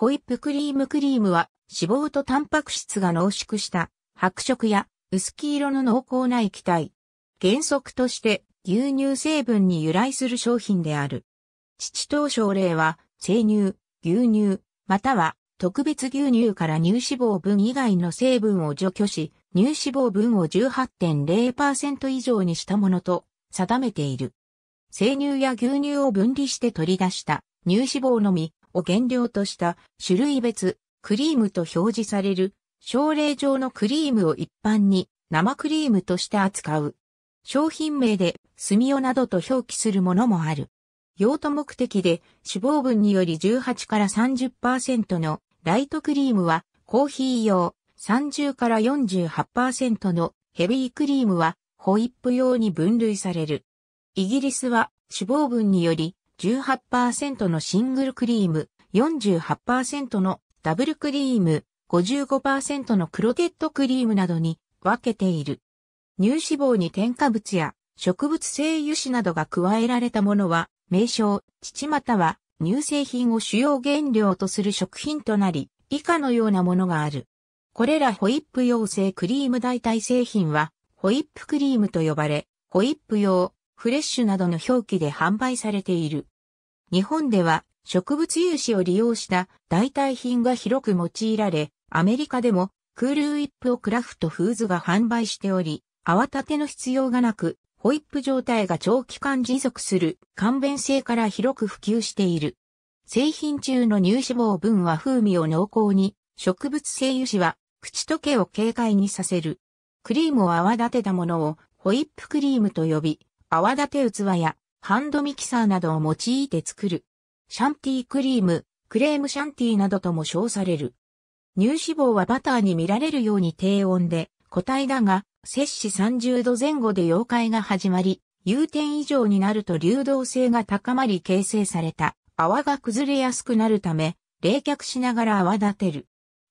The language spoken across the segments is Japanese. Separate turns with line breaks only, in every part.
ホイップクリームクリームは脂肪とタンパク質が濃縮した白色や薄黄色の濃厚な液体。原則として牛乳成分に由来する商品である。父等症例は生乳、牛乳、または特別牛乳から乳脂肪分以外の成分を除去し、乳脂肪分を18.0%以上にしたものと定めている。生乳や牛乳を分離して取り出した乳脂肪のみを原料とした種類別クリームと表示される症例上のクリームを一般に生クリームとして扱う。商品名でスミオなどと表記するものもある。用途目的で脂肪分により18から30%のライトクリームはコーヒー用、30から48%のヘビークリームはホイップ用に分類される。イギリスは脂肪分により18%のシングルクリーム、48%のダブルクリーム、55%のクロテッドクリームなどに分けている。乳脂肪に添加物や植物性油脂などが加えられたものは、名称、乳または乳製品を主要原料とする食品となり、以下のようなものがある。これらホイップ用性クリーム代替製品は、ホイップクリームと呼ばれ、ホイップ用、フレッシュなどの表記で販売されている。日本では植物油脂を利用した代替品が広く用いられ、アメリカでもクールウィップをクラフトフーズが販売しており、泡立ての必要がなく、ホイップ状態が長期間持続する簡便性から広く普及している。製品中の乳脂肪分は風味を濃厚に、植物性油脂は口溶けを軽快にさせる。クリームを泡立てたものをホイップクリームと呼び、泡立て器やハンドミキサーなどを用いて作る。シャンティークリーム、クレームシャンティーなどとも称される。乳脂肪はバターに見られるように低温で固体だが、摂氏30度前後で溶解が始まり、融点以上になると流動性が高まり形成された泡が崩れやすくなるため、冷却しながら泡立てる。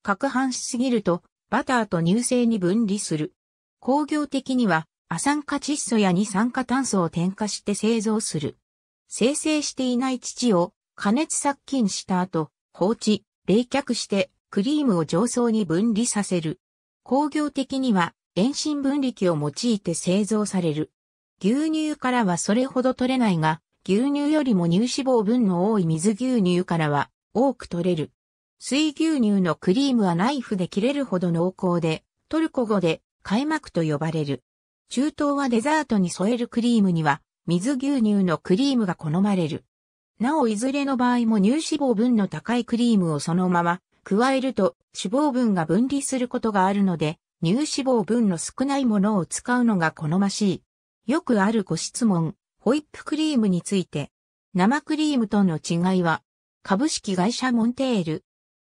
攪拌しすぎると、バターと乳製に分離する。工業的には、亜酸化窒素や二酸化炭素を添加して製造する。生成していない乳を加熱殺菌した後、放置、冷却してクリームを上層に分離させる。工業的には遠心分離器を用いて製造される。牛乳からはそれほど取れないが、牛乳よりも乳脂肪分の多い水牛乳からは多く取れる。水牛乳のクリームはナイフで切れるほど濃厚で、トルコ語で開幕と呼ばれる。中東はデザートに添えるクリームには、水牛乳のクリームが好まれる。なおいずれの場合も乳脂肪分の高いクリームをそのまま加えると脂肪分が分離することがあるので乳脂肪分の少ないものを使うのが好ましい。よくあるご質問、ホイップクリームについて。生クリームとの違いは、株式会社モンテール。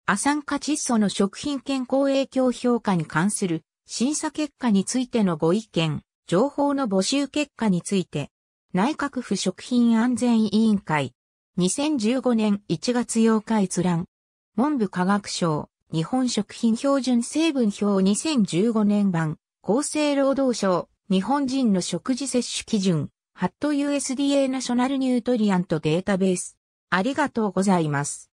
アンカ化窒素の食品健康影響評価に関する審査結果についてのご意見、情報の募集結果について、内閣府食品安全委員会、2015年1月8日閲覧、文部科学省、日本食品標準成分表2015年版、厚生労働省、日本人の食事摂取基準、ハット USDA ナショナルニュートリアントデータベース。ありがとうございます。